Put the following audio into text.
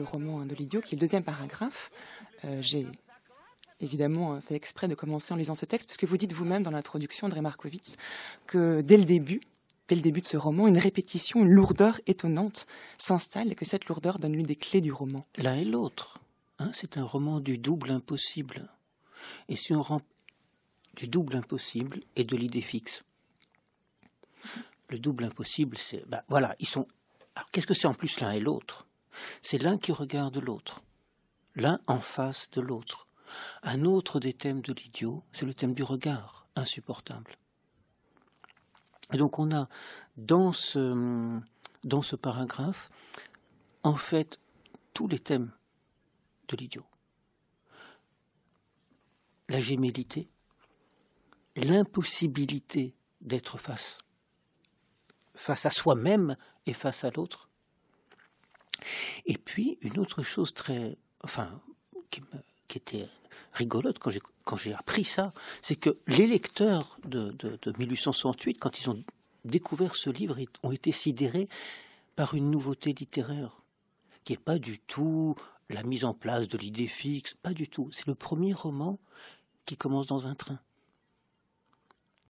Le roman hein, de l'idiot, qui est le deuxième paragraphe, euh, j'ai évidemment euh, fait exprès de commencer en lisant ce texte, puisque vous dites vous-même dans l'introduction, André Markowitz que dès le début, dès le début de ce roman, une répétition, une lourdeur étonnante s'installe et que cette lourdeur donne l'une des clés du roman. L'un et l'autre. Hein, c'est un roman du double impossible. Et si on rend du double impossible et de l'idée fixe. Le double impossible, c'est. Ben voilà, ils sont. Alors qu'est-ce que c'est en plus l'un et l'autre c'est l'un qui regarde l'autre, l'un en face de l'autre. Un autre des thèmes de l'idiot, c'est le thème du regard, insupportable. Et donc on a dans ce, paragraphe, en fait, tous les thèmes de l'idiot. La gémellité, l'impossibilité d'être face, face à soi-même et face à l'autre, et puis, une autre chose très. qui, était rigolote quand j'ai, appris ça, c'est que les lecteurs de, 1868, quand ils ont découvert ce livre, ont été sidérés par une nouveauté littéraire qui n'est pas du tout la mise en place de l'idée fixe, pas du tout. C'est le premier roman qui commence dans un train.